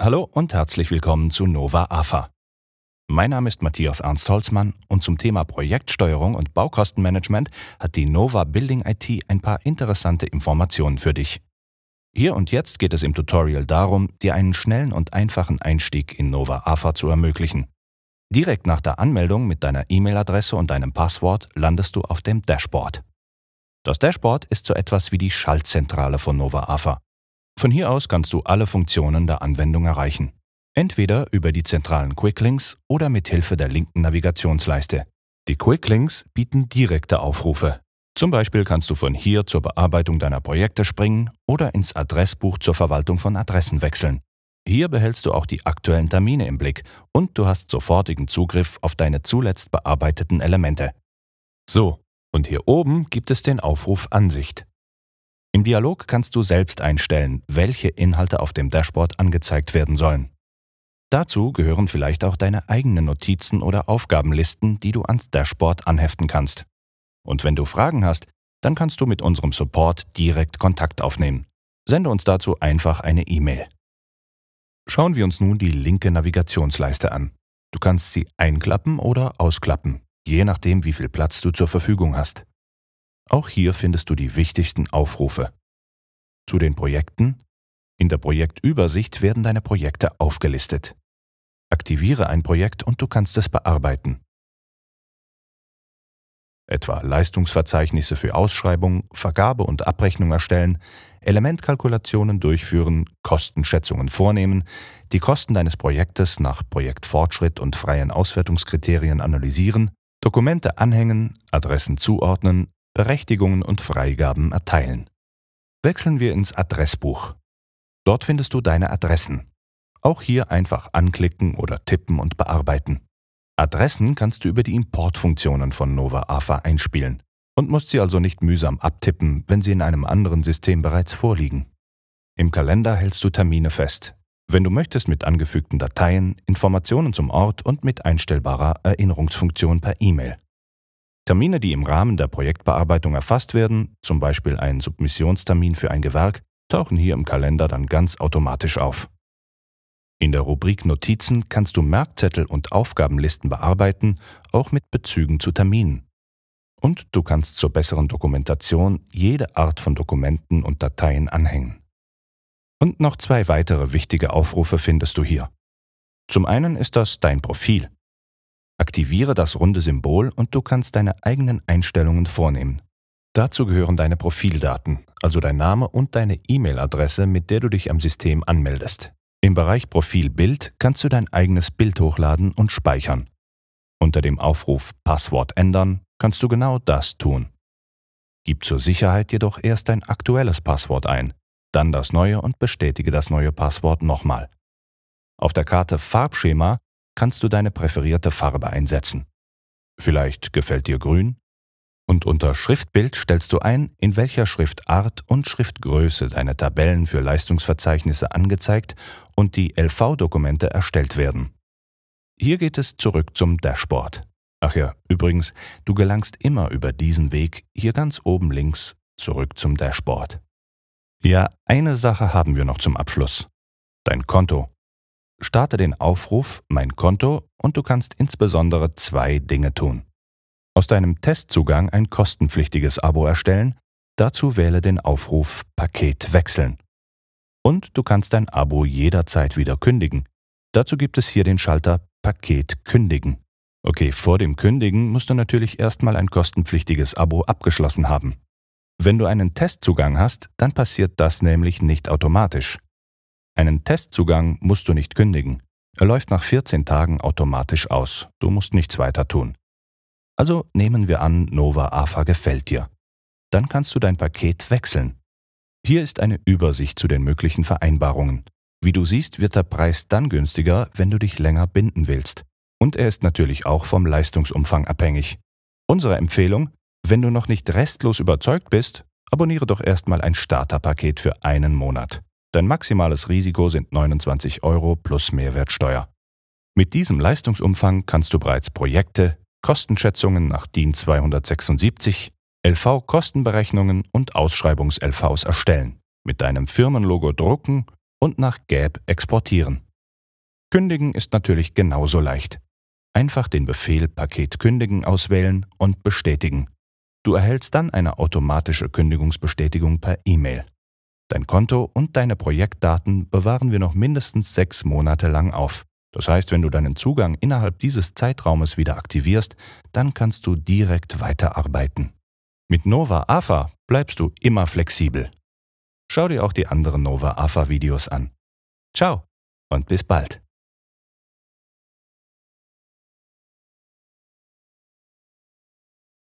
Hallo und herzlich willkommen zu Nova AFA. Mein Name ist Matthias Ernst Holzmann und zum Thema Projektsteuerung und Baukostenmanagement hat die Nova Building IT ein paar interessante Informationen für dich. Hier und jetzt geht es im Tutorial darum, dir einen schnellen und einfachen Einstieg in Nova AFA zu ermöglichen. Direkt nach der Anmeldung mit deiner E-Mail-Adresse und deinem Passwort landest du auf dem Dashboard. Das Dashboard ist so etwas wie die Schaltzentrale von Nova AFA. Von hier aus kannst du alle Funktionen der Anwendung erreichen. Entweder über die zentralen Quicklinks oder mit Hilfe der linken Navigationsleiste. Die Quicklinks bieten direkte Aufrufe. Zum Beispiel kannst du von hier zur Bearbeitung deiner Projekte springen oder ins Adressbuch zur Verwaltung von Adressen wechseln. Hier behältst du auch die aktuellen Termine im Blick und du hast sofortigen Zugriff auf deine zuletzt bearbeiteten Elemente. So, und hier oben gibt es den Aufruf Ansicht. Im Dialog kannst du selbst einstellen, welche Inhalte auf dem Dashboard angezeigt werden sollen. Dazu gehören vielleicht auch deine eigenen Notizen oder Aufgabenlisten, die du ans Dashboard anheften kannst. Und wenn du Fragen hast, dann kannst du mit unserem Support direkt Kontakt aufnehmen. Sende uns dazu einfach eine E-Mail. Schauen wir uns nun die linke Navigationsleiste an. Du kannst sie einklappen oder ausklappen, je nachdem, wie viel Platz du zur Verfügung hast. Auch hier findest du die wichtigsten Aufrufe. Zu den Projekten. In der Projektübersicht werden deine Projekte aufgelistet. Aktiviere ein Projekt und du kannst es bearbeiten. Etwa Leistungsverzeichnisse für Ausschreibung, Vergabe und Abrechnung erstellen, Elementkalkulationen durchführen, Kostenschätzungen vornehmen, die Kosten deines Projektes nach Projektfortschritt und freien Auswertungskriterien analysieren, Dokumente anhängen, Adressen zuordnen, Berechtigungen und Freigaben erteilen. Wechseln wir ins Adressbuch. Dort findest du deine Adressen. Auch hier einfach anklicken oder tippen und bearbeiten. Adressen kannst du über die Importfunktionen von Nova AFA einspielen und musst sie also nicht mühsam abtippen, wenn sie in einem anderen System bereits vorliegen. Im Kalender hältst du Termine fest, wenn du möchtest mit angefügten Dateien, Informationen zum Ort und mit einstellbarer Erinnerungsfunktion per E-Mail. Termine, die im Rahmen der Projektbearbeitung erfasst werden, zum Beispiel ein Submissionstermin für ein Gewerk, tauchen hier im Kalender dann ganz automatisch auf. In der Rubrik Notizen kannst du Merkzettel und Aufgabenlisten bearbeiten, auch mit Bezügen zu Terminen. Und du kannst zur besseren Dokumentation jede Art von Dokumenten und Dateien anhängen. Und noch zwei weitere wichtige Aufrufe findest du hier. Zum einen ist das dein Profil. Aktiviere das runde Symbol und du kannst deine eigenen Einstellungen vornehmen. Dazu gehören deine Profildaten, also dein Name und deine E-Mail-Adresse, mit der du dich am System anmeldest. Im Bereich Profilbild kannst du dein eigenes Bild hochladen und speichern. Unter dem Aufruf Passwort ändern kannst du genau das tun. Gib zur Sicherheit jedoch erst dein aktuelles Passwort ein, dann das neue und bestätige das neue Passwort nochmal. Auf der Karte Farbschema kannst du deine präferierte Farbe einsetzen. Vielleicht gefällt dir grün? Und unter Schriftbild stellst du ein, in welcher Schriftart und Schriftgröße deine Tabellen für Leistungsverzeichnisse angezeigt und die LV-Dokumente erstellt werden. Hier geht es zurück zum Dashboard. Ach ja, übrigens, du gelangst immer über diesen Weg hier ganz oben links zurück zum Dashboard. Ja, eine Sache haben wir noch zum Abschluss. Dein Konto. Starte den Aufruf Mein Konto und du kannst insbesondere zwei Dinge tun. Aus deinem Testzugang ein kostenpflichtiges Abo erstellen, dazu wähle den Aufruf Paket wechseln. Und du kannst dein Abo jederzeit wieder kündigen. Dazu gibt es hier den Schalter Paket kündigen. Okay, vor dem Kündigen musst du natürlich erstmal ein kostenpflichtiges Abo abgeschlossen haben. Wenn du einen Testzugang hast, dann passiert das nämlich nicht automatisch. Einen Testzugang musst du nicht kündigen. Er läuft nach 14 Tagen automatisch aus. Du musst nichts weiter tun. Also nehmen wir an, Nova AFA gefällt dir. Dann kannst du dein Paket wechseln. Hier ist eine Übersicht zu den möglichen Vereinbarungen. Wie du siehst, wird der Preis dann günstiger, wenn du dich länger binden willst. Und er ist natürlich auch vom Leistungsumfang abhängig. Unsere Empfehlung, wenn du noch nicht restlos überzeugt bist, abonniere doch erstmal ein Starterpaket für einen Monat. Dein maximales Risiko sind 29 Euro plus Mehrwertsteuer. Mit diesem Leistungsumfang kannst du bereits Projekte, Kostenschätzungen nach DIN 276, LV-Kostenberechnungen und Ausschreibungs-LVs erstellen, mit deinem Firmenlogo drucken und nach GAP exportieren. Kündigen ist natürlich genauso leicht. Einfach den Befehl Paket kündigen auswählen und bestätigen. Du erhältst dann eine automatische Kündigungsbestätigung per E-Mail. Dein Konto und deine Projektdaten bewahren wir noch mindestens sechs Monate lang auf. Das heißt, wenn du deinen Zugang innerhalb dieses Zeitraumes wieder aktivierst, dann kannst du direkt weiterarbeiten. Mit Nova AFA bleibst du immer flexibel. Schau dir auch die anderen Nova afa Videos an. Ciao und bis bald.